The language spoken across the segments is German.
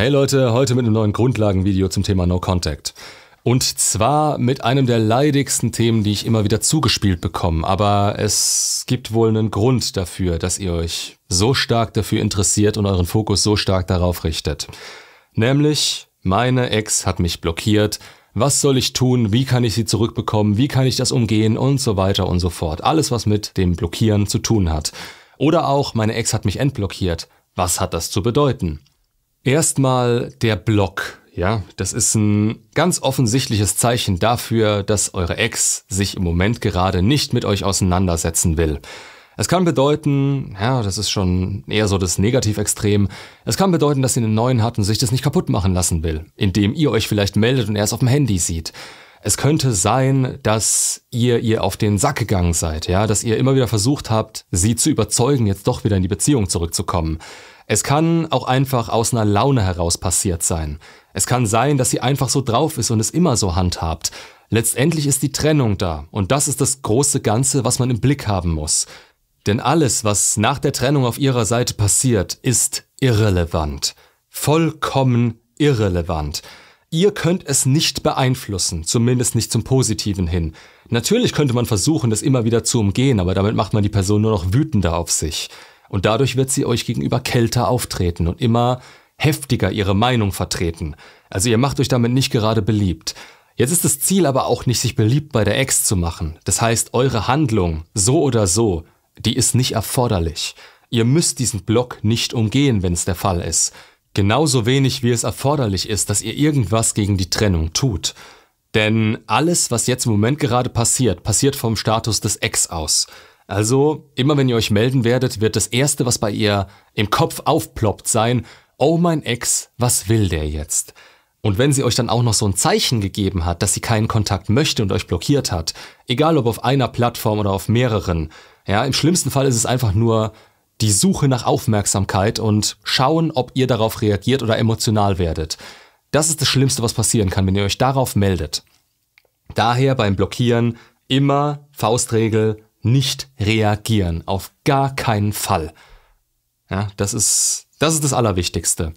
Hey Leute, heute mit einem neuen Grundlagenvideo zum Thema No Contact. Und zwar mit einem der leidigsten Themen, die ich immer wieder zugespielt bekomme. Aber es gibt wohl einen Grund dafür, dass ihr euch so stark dafür interessiert und euren Fokus so stark darauf richtet. Nämlich, meine Ex hat mich blockiert. Was soll ich tun? Wie kann ich sie zurückbekommen? Wie kann ich das umgehen? Und so weiter und so fort. Alles, was mit dem Blockieren zu tun hat. Oder auch, meine Ex hat mich entblockiert. Was hat das zu bedeuten? Erstmal der Block. Ja, das ist ein ganz offensichtliches Zeichen dafür, dass eure Ex sich im Moment gerade nicht mit euch auseinandersetzen will. Es kann bedeuten, ja, das ist schon eher so das Negativextrem. Es kann bedeuten, dass sie einen neuen hat und sich das nicht kaputt machen lassen will, indem ihr euch vielleicht meldet und er es auf dem Handy sieht. Es könnte sein, dass ihr ihr auf den Sack gegangen seid, ja, dass ihr immer wieder versucht habt, sie zu überzeugen, jetzt doch wieder in die Beziehung zurückzukommen. Es kann auch einfach aus einer Laune heraus passiert sein. Es kann sein, dass sie einfach so drauf ist und es immer so handhabt. Letztendlich ist die Trennung da und das ist das große Ganze, was man im Blick haben muss. Denn alles, was nach der Trennung auf ihrer Seite passiert, ist irrelevant. Vollkommen irrelevant. Ihr könnt es nicht beeinflussen, zumindest nicht zum Positiven hin. Natürlich könnte man versuchen, das immer wieder zu umgehen, aber damit macht man die Person nur noch wütender auf sich. Und dadurch wird sie euch gegenüber kälter auftreten und immer heftiger ihre Meinung vertreten. Also ihr macht euch damit nicht gerade beliebt. Jetzt ist das Ziel aber auch nicht, sich beliebt bei der Ex zu machen. Das heißt, eure Handlung, so oder so, die ist nicht erforderlich. Ihr müsst diesen Block nicht umgehen, wenn es der Fall ist. Genauso wenig wie es erforderlich ist, dass ihr irgendwas gegen die Trennung tut. Denn alles, was jetzt im Moment gerade passiert, passiert vom Status des Ex aus. Also, immer wenn ihr euch melden werdet, wird das Erste, was bei ihr im Kopf aufploppt, sein, oh mein Ex, was will der jetzt? Und wenn sie euch dann auch noch so ein Zeichen gegeben hat, dass sie keinen Kontakt möchte und euch blockiert hat, egal ob auf einer Plattform oder auf mehreren, ja, im schlimmsten Fall ist es einfach nur die Suche nach Aufmerksamkeit und schauen, ob ihr darauf reagiert oder emotional werdet. Das ist das Schlimmste, was passieren kann, wenn ihr euch darauf meldet. Daher beim Blockieren immer Faustregel nicht reagieren. Auf gar keinen Fall. Ja, das ist, das ist das Allerwichtigste.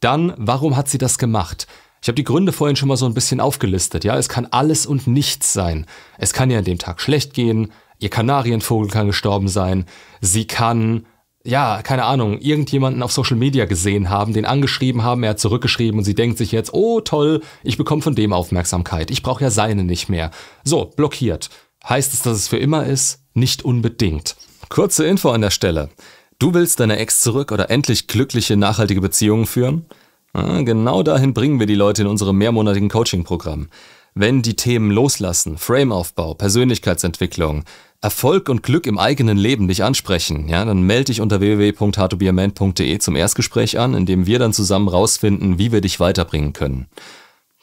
Dann, warum hat sie das gemacht? Ich habe die Gründe vorhin schon mal so ein bisschen aufgelistet. Ja, es kann alles und nichts sein. Es kann ihr an dem Tag schlecht gehen. Ihr Kanarienvogel kann gestorben sein. Sie kann, ja, keine Ahnung, irgendjemanden auf Social Media gesehen haben, den angeschrieben haben, er hat zurückgeschrieben und sie denkt sich jetzt, oh toll, ich bekomme von dem Aufmerksamkeit. Ich brauche ja seine nicht mehr. So, blockiert. Heißt es, dass es für immer ist? nicht unbedingt. Kurze Info an der Stelle. Du willst deine Ex zurück oder endlich glückliche, nachhaltige Beziehungen führen? Ah, genau dahin bringen wir die Leute in unserem mehrmonatigen Coaching-Programm. Wenn die Themen Loslassen, Frameaufbau, Persönlichkeitsentwicklung, Erfolg und Glück im eigenen Leben dich ansprechen, ja, dann melde dich unter www.hartobierman.de zum Erstgespräch an, in dem wir dann zusammen rausfinden, wie wir dich weiterbringen können.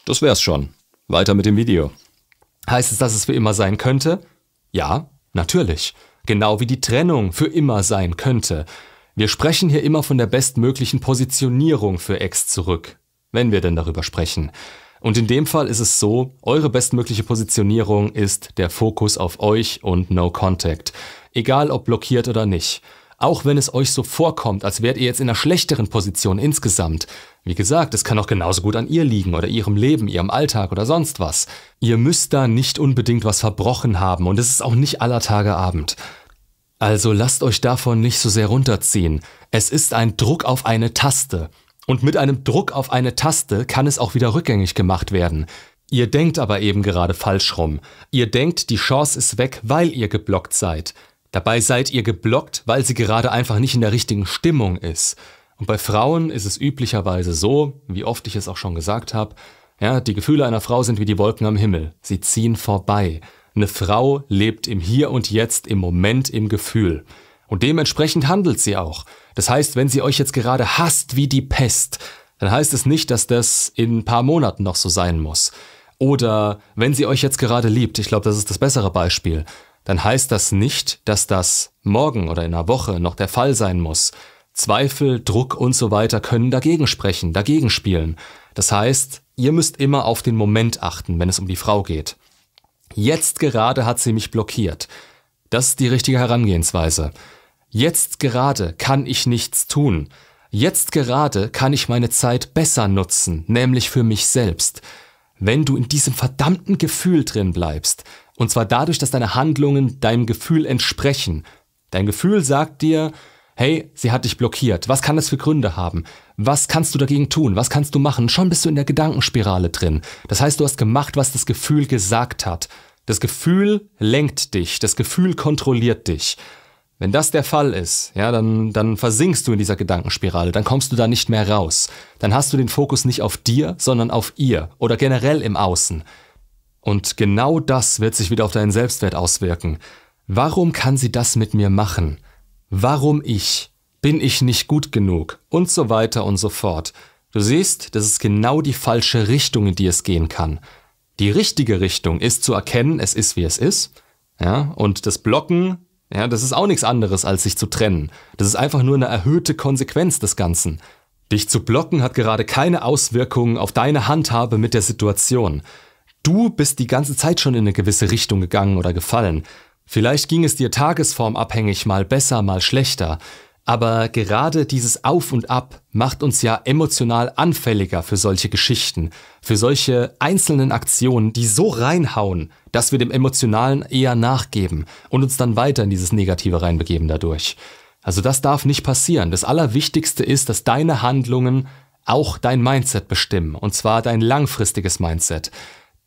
Das wär's schon. Weiter mit dem Video. Heißt es, dass es für immer sein könnte? Ja, Natürlich, genau wie die Trennung für immer sein könnte. Wir sprechen hier immer von der bestmöglichen Positionierung für Ex zurück, wenn wir denn darüber sprechen. Und in dem Fall ist es so, eure bestmögliche Positionierung ist der Fokus auf euch und No Contact, egal ob blockiert oder nicht auch wenn es euch so vorkommt, als wärt ihr jetzt in einer schlechteren Position insgesamt. Wie gesagt, es kann auch genauso gut an ihr liegen oder ihrem Leben, ihrem Alltag oder sonst was. Ihr müsst da nicht unbedingt was verbrochen haben und es ist auch nicht aller Tage Abend. Also lasst euch davon nicht so sehr runterziehen. Es ist ein Druck auf eine Taste. Und mit einem Druck auf eine Taste kann es auch wieder rückgängig gemacht werden. Ihr denkt aber eben gerade falsch rum. Ihr denkt, die Chance ist weg, weil ihr geblockt seid. Dabei seid ihr geblockt, weil sie gerade einfach nicht in der richtigen Stimmung ist. Und bei Frauen ist es üblicherweise so, wie oft ich es auch schon gesagt habe, ja, die Gefühle einer Frau sind wie die Wolken am Himmel. Sie ziehen vorbei. Eine Frau lebt im Hier und Jetzt, im Moment, im Gefühl. Und dementsprechend handelt sie auch. Das heißt, wenn sie euch jetzt gerade hasst wie die Pest, dann heißt es nicht, dass das in ein paar Monaten noch so sein muss. Oder wenn sie euch jetzt gerade liebt, ich glaube, das ist das bessere Beispiel, dann heißt das nicht, dass das morgen oder in einer Woche noch der Fall sein muss. Zweifel, Druck und so weiter können dagegen sprechen, dagegen spielen. Das heißt, ihr müsst immer auf den Moment achten, wenn es um die Frau geht. Jetzt gerade hat sie mich blockiert. Das ist die richtige Herangehensweise. Jetzt gerade kann ich nichts tun. Jetzt gerade kann ich meine Zeit besser nutzen, nämlich für mich selbst. Wenn du in diesem verdammten Gefühl drin bleibst, und zwar dadurch, dass deine Handlungen deinem Gefühl entsprechen. Dein Gefühl sagt dir, hey, sie hat dich blockiert. Was kann das für Gründe haben? Was kannst du dagegen tun? Was kannst du machen? Schon bist du in der Gedankenspirale drin. Das heißt, du hast gemacht, was das Gefühl gesagt hat. Das Gefühl lenkt dich, das Gefühl kontrolliert dich. Wenn das der Fall ist, ja, dann, dann versinkst du in dieser Gedankenspirale, dann kommst du da nicht mehr raus. Dann hast du den Fokus nicht auf dir, sondern auf ihr oder generell im Außen. Und genau das wird sich wieder auf deinen Selbstwert auswirken. Warum kann sie das mit mir machen? Warum ich? Bin ich nicht gut genug? Und so weiter und so fort. Du siehst, das ist genau die falsche Richtung, in die es gehen kann. Die richtige Richtung ist zu erkennen, es ist wie es ist. Ja, und das Blocken, ja, das ist auch nichts anderes, als sich zu trennen. Das ist einfach nur eine erhöhte Konsequenz des Ganzen. Dich zu blocken hat gerade keine Auswirkungen auf deine Handhabe mit der Situation. Du bist die ganze Zeit schon in eine gewisse Richtung gegangen oder gefallen. Vielleicht ging es dir tagesformabhängig mal besser, mal schlechter. Aber gerade dieses Auf und Ab macht uns ja emotional anfälliger für solche Geschichten, für solche einzelnen Aktionen, die so reinhauen, dass wir dem Emotionalen eher nachgeben und uns dann weiter in dieses Negative reinbegeben dadurch. Also das darf nicht passieren. Das Allerwichtigste ist, dass deine Handlungen auch dein Mindset bestimmen, und zwar dein langfristiges Mindset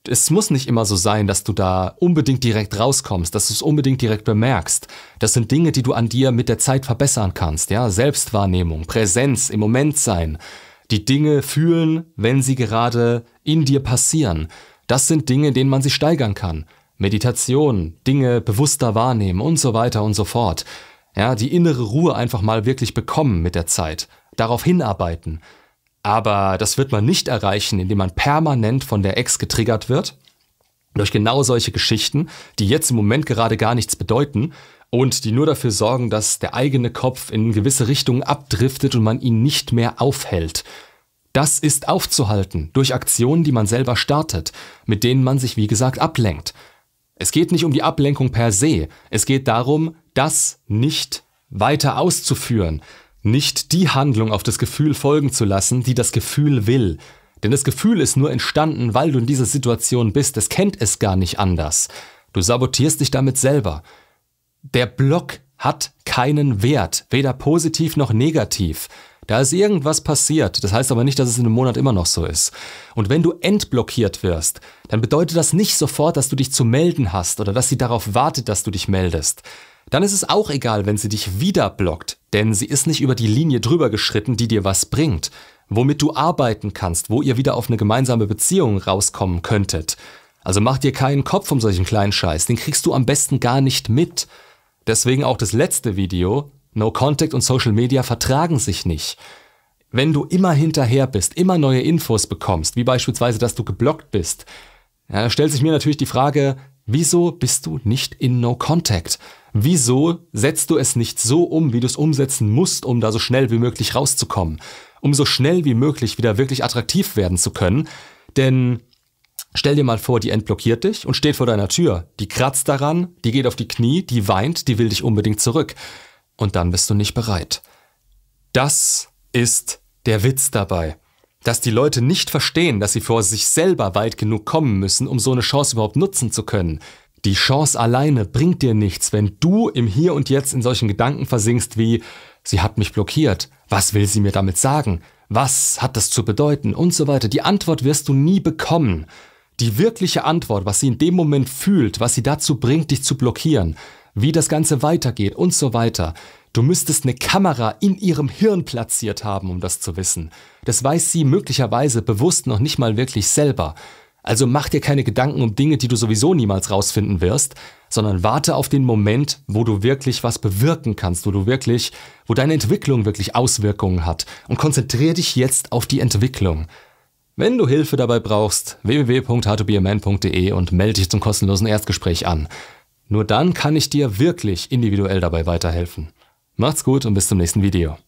es muss nicht immer so sein, dass du da unbedingt direkt rauskommst, dass du es unbedingt direkt bemerkst. Das sind Dinge, die du an dir mit der Zeit verbessern kannst, ja? Selbstwahrnehmung, Präsenz, im Moment sein, die Dinge fühlen, wenn sie gerade in dir passieren. Das sind Dinge, in denen man sich steigern kann. Meditation, Dinge bewusster wahrnehmen und so weiter und so fort. Ja, die innere Ruhe einfach mal wirklich bekommen mit der Zeit. Darauf hinarbeiten. Aber das wird man nicht erreichen, indem man permanent von der Ex getriggert wird. Durch genau solche Geschichten, die jetzt im Moment gerade gar nichts bedeuten und die nur dafür sorgen, dass der eigene Kopf in gewisse Richtungen abdriftet und man ihn nicht mehr aufhält. Das ist aufzuhalten durch Aktionen, die man selber startet, mit denen man sich, wie gesagt, ablenkt. Es geht nicht um die Ablenkung per se, es geht darum, das nicht weiter auszuführen, nicht die Handlung auf das Gefühl folgen zu lassen, die das Gefühl will. Denn das Gefühl ist nur entstanden, weil du in dieser Situation bist. Es kennt es gar nicht anders. Du sabotierst dich damit selber. Der Block hat keinen Wert, weder positiv noch negativ. Da ist irgendwas passiert, das heißt aber nicht, dass es in einem Monat immer noch so ist. Und wenn du entblockiert wirst, dann bedeutet das nicht sofort, dass du dich zu melden hast oder dass sie darauf wartet, dass du dich meldest. Dann ist es auch egal, wenn sie dich wieder blockt, denn sie ist nicht über die Linie drüber geschritten, die dir was bringt, womit du arbeiten kannst, wo ihr wieder auf eine gemeinsame Beziehung rauskommen könntet. Also mach dir keinen Kopf um solchen kleinen Scheiß, den kriegst du am besten gar nicht mit. Deswegen auch das letzte Video, No Contact und Social Media vertragen sich nicht. Wenn du immer hinterher bist, immer neue Infos bekommst, wie beispielsweise, dass du geblockt bist, ja, stellt sich mir natürlich die Frage, wieso bist du nicht in No Contact? Wieso setzt du es nicht so um, wie du es umsetzen musst, um da so schnell wie möglich rauszukommen? Um so schnell wie möglich wieder wirklich attraktiv werden zu können? Denn stell dir mal vor, die entblockiert dich und steht vor deiner Tür. Die kratzt daran, die geht auf die Knie, die weint, die will dich unbedingt zurück. Und dann bist du nicht bereit. Das ist der Witz dabei dass die Leute nicht verstehen, dass sie vor sich selber weit genug kommen müssen, um so eine Chance überhaupt nutzen zu können. Die Chance alleine bringt dir nichts, wenn du im Hier und Jetzt in solchen Gedanken versinkst wie, sie hat mich blockiert, was will sie mir damit sagen, was hat das zu bedeuten und so weiter. Die Antwort wirst du nie bekommen. Die wirkliche Antwort, was sie in dem Moment fühlt, was sie dazu bringt, dich zu blockieren, wie das Ganze weitergeht und so weiter. Du müsstest eine Kamera in ihrem Hirn platziert haben, um das zu wissen. Das weiß sie möglicherweise bewusst noch nicht mal wirklich selber. Also mach dir keine Gedanken um Dinge, die du sowieso niemals rausfinden wirst, sondern warte auf den Moment, wo du wirklich was bewirken kannst, wo du wirklich, wo deine Entwicklung wirklich Auswirkungen hat und konzentriere dich jetzt auf die Entwicklung. Wenn du Hilfe dabei brauchst, www.htobeaman.de und melde dich zum kostenlosen Erstgespräch an. Nur dann kann ich dir wirklich individuell dabei weiterhelfen. Macht's gut und bis zum nächsten Video.